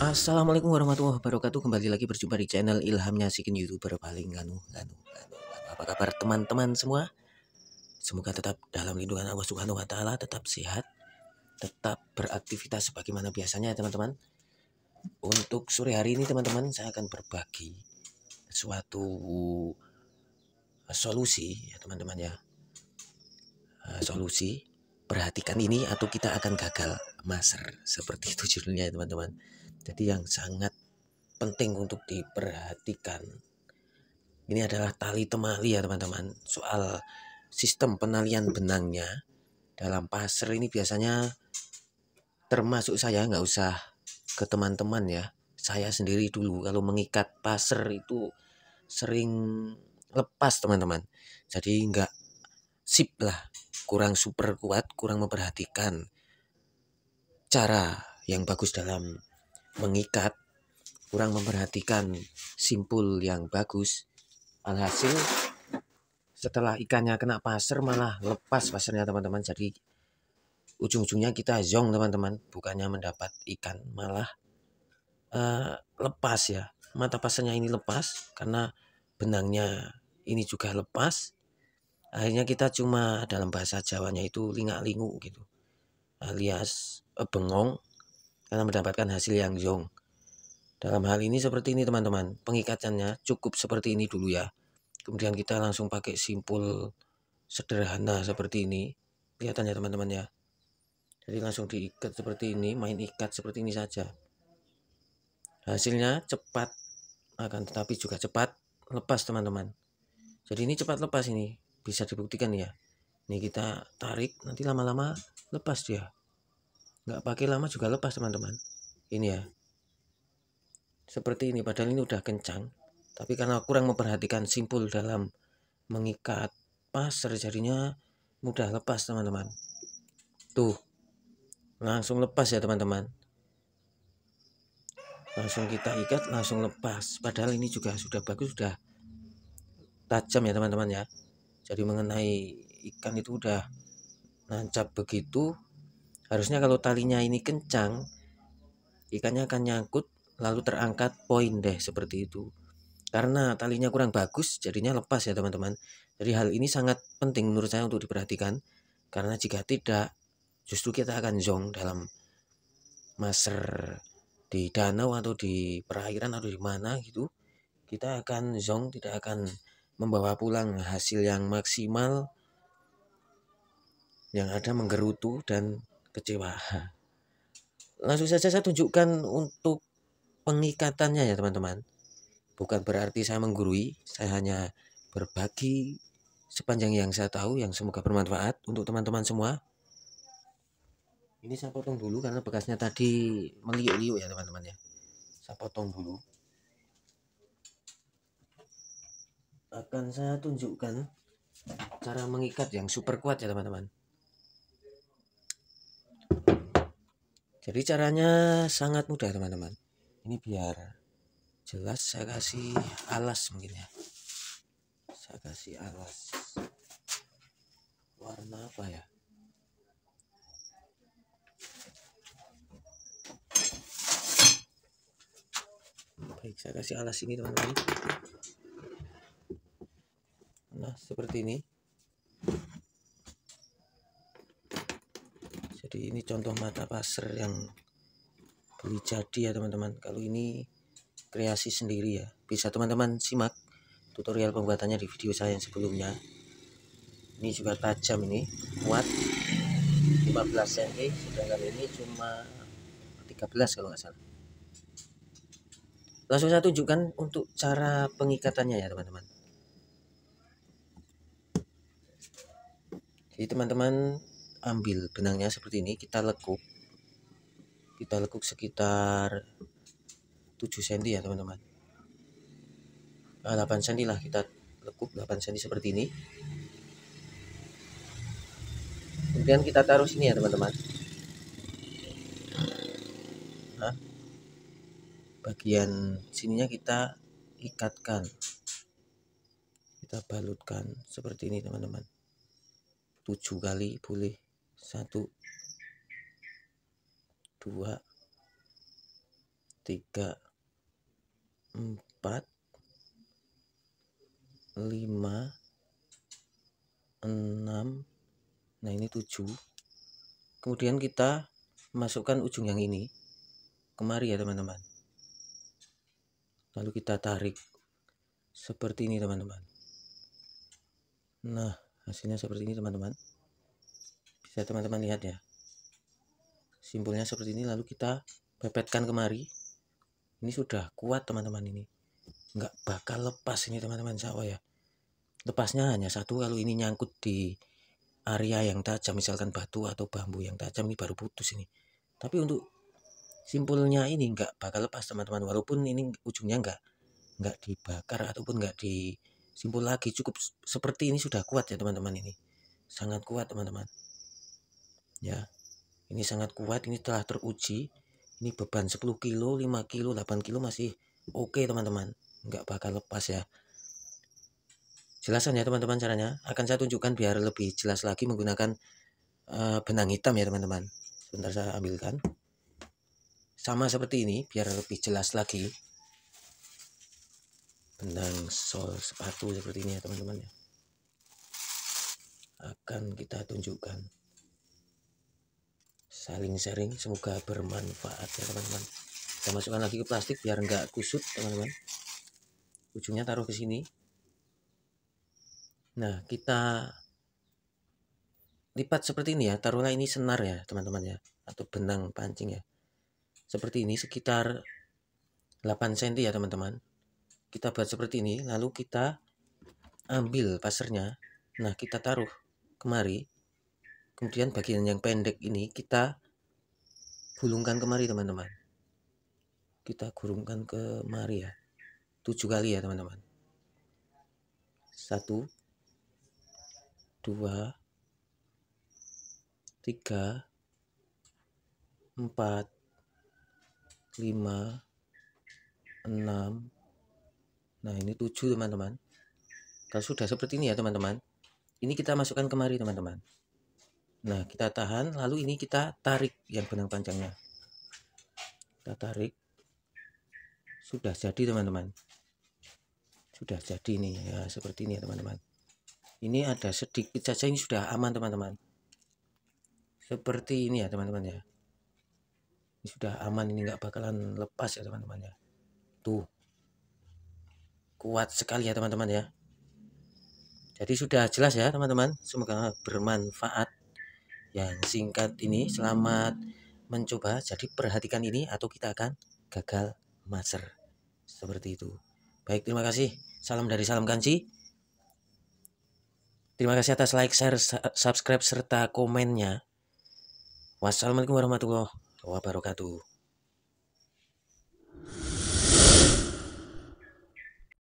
Assalamualaikum warahmatullahi wabarakatuh Kembali lagi berjumpa di channel Ilhamnya Sikin Youtuber paling nganu, nganu, nganu, Apa kabar teman-teman semua? Semoga tetap dalam lindungan Allah Subhanahu wa taala, tetap sehat, tetap beraktivitas sebagaimana biasanya ya teman-teman. Untuk sore hari ini teman-teman saya akan berbagi suatu eh, solusi ya teman-teman ya. Eh, solusi perhatikan ini atau kita akan gagal maser seperti itu judulnya ya teman-teman jadi yang sangat penting untuk diperhatikan ini adalah tali temali ya teman-teman. Soal sistem penalian benangnya dalam pasir ini biasanya termasuk saya nggak usah ke teman-teman ya. Saya sendiri dulu kalau mengikat pasir itu sering lepas teman-teman. Jadi nggak sip lah, kurang super kuat, kurang memperhatikan cara yang bagus dalam mengikat kurang memperhatikan simpul yang bagus alhasil setelah ikannya kena pasir malah lepas pasirnya teman-teman jadi ujung-ujungnya kita zong teman-teman bukannya mendapat ikan malah uh, lepas ya mata pasirnya ini lepas karena benangnya ini juga lepas akhirnya kita cuma dalam bahasa Jawanya itu lingak-lingu gitu alias eh, bengong karena mendapatkan hasil yang zonk. Dalam hal ini seperti ini teman-teman, pengikatannya cukup seperti ini dulu ya. Kemudian kita langsung pakai simpul sederhana seperti ini. Kelihatannya teman-teman ya. Jadi langsung diikat seperti ini, main ikat seperti ini saja. Hasilnya cepat akan tetapi juga cepat lepas teman-teman. Jadi ini cepat lepas ini, bisa dibuktikan ya. Ini kita tarik, nanti lama-lama lepas dia nggak pakai lama juga lepas teman-teman ini ya seperti ini padahal ini udah kencang tapi karena kurang memperhatikan simpul dalam mengikat pas jadinya mudah lepas teman-teman tuh langsung lepas ya teman-teman langsung kita ikat langsung lepas padahal ini juga sudah bagus sudah tajam ya teman-teman ya jadi mengenai ikan itu udah nancap begitu Harusnya kalau talinya ini kencang, ikannya akan nyangkut lalu terangkat poin deh seperti itu. Karena talinya kurang bagus, jadinya lepas ya teman-teman. Jadi hal ini sangat penting menurut saya untuk diperhatikan. Karena jika tidak, justru kita akan zong dalam maser di danau atau di perairan atau di mana gitu. Kita akan zong, tidak akan membawa pulang hasil yang maksimal yang ada menggerutu dan kecewa. Langsung saja saya tunjukkan untuk pengikatannya ya teman-teman. Bukan berarti saya menggurui, saya hanya berbagi sepanjang yang saya tahu yang semoga bermanfaat untuk teman-teman semua. Ini saya potong dulu karena bekasnya tadi meliuk-liuk ya teman-teman ya. Saya potong dulu. Akan saya tunjukkan cara mengikat yang super kuat ya teman-teman. Jadi caranya sangat mudah teman-teman. Ini biar jelas saya kasih alas mungkin ya. Saya kasih alas. Warna apa ya? baik saya kasih alas ini teman-teman nah seperti ini jadi ini contoh mata pasir yang beli jadi ya teman-teman kalau ini kreasi sendiri ya bisa teman-teman simak tutorial pembuatannya di video saya yang sebelumnya ini juga tajam ini kuat 15 cm sedangkan ini cuma 13 kalau nggak salah langsung saya tunjukkan untuk cara pengikatannya ya teman-teman jadi teman-teman ambil benangnya seperti ini kita lekuk kita lekuk sekitar 7 cm ya teman-teman 8 nah, cm lah kita lekuk 8 cm seperti ini kemudian kita taruh sini ya teman-teman nah, bagian sininya kita ikatkan kita balutkan seperti ini teman-teman 7 kali boleh satu dua tiga empat lima enam nah ini tujuh kemudian kita masukkan ujung yang ini kemari ya teman-teman lalu kita tarik seperti ini teman-teman nah hasilnya seperti ini teman-teman bisa teman-teman lihat ya simpulnya seperti ini lalu kita pepetkan kemari ini sudah kuat teman-teman ini nggak bakal lepas ini teman-teman sawah ya lepasnya hanya satu kalau ini nyangkut di area yang tajam misalkan batu atau bambu yang tajam ini baru putus ini tapi untuk simpulnya ini nggak bakal lepas teman-teman walaupun ini ujungnya nggak nggak dibakar ataupun nggak disimpul lagi cukup seperti ini sudah kuat ya teman-teman ini sangat kuat teman-teman ya ini sangat kuat ini telah teruji ini beban 10 kilo 5 kilo 8 kilo masih oke okay, teman-teman Enggak bakal lepas ya jelasan ya teman-teman caranya akan saya tunjukkan biar lebih jelas lagi menggunakan uh, benang hitam ya teman-teman sebentar saya ambilkan sama seperti ini biar lebih jelas lagi benang sol sepatu seperti ini ya teman-teman ya akan kita tunjukkan saling sharing semoga bermanfaat ya teman-teman kita masukkan lagi ke plastik biar enggak kusut teman-teman ujungnya taruh ke sini nah kita lipat seperti ini ya taruhlah ini senar ya teman-teman ya atau benang pancing ya seperti ini sekitar 8 cm ya teman-teman kita buat seperti ini lalu kita ambil pasernya. nah kita taruh kemari kemudian bagian yang pendek ini kita gulungkan kemari teman-teman kita gulungkan kemari ya tujuh kali ya teman-teman satu dua tiga empat lima enam nah ini tujuh teman-teman kalau sudah seperti ini ya teman-teman ini kita masukkan kemari teman-teman Nah, kita tahan, lalu ini kita tarik yang benang panjangnya. Kita tarik. Sudah jadi, teman-teman. Sudah jadi nih, ya, seperti ini ya, teman-teman. Ini ada sedikit saja, ini sudah aman, teman-teman. Seperti ini ya, teman-teman ya. Ini sudah aman, ini nggak bakalan lepas ya, teman-teman ya. Tuh. Kuat sekali ya, teman-teman ya. Jadi sudah jelas ya, teman-teman. Semoga bermanfaat yang singkat ini selamat mencoba jadi perhatikan ini atau kita akan gagal master seperti itu baik terima kasih salam dari salam kanci terima kasih atas like share subscribe serta komennya wassalamualaikum warahmatullahi wabarakatuh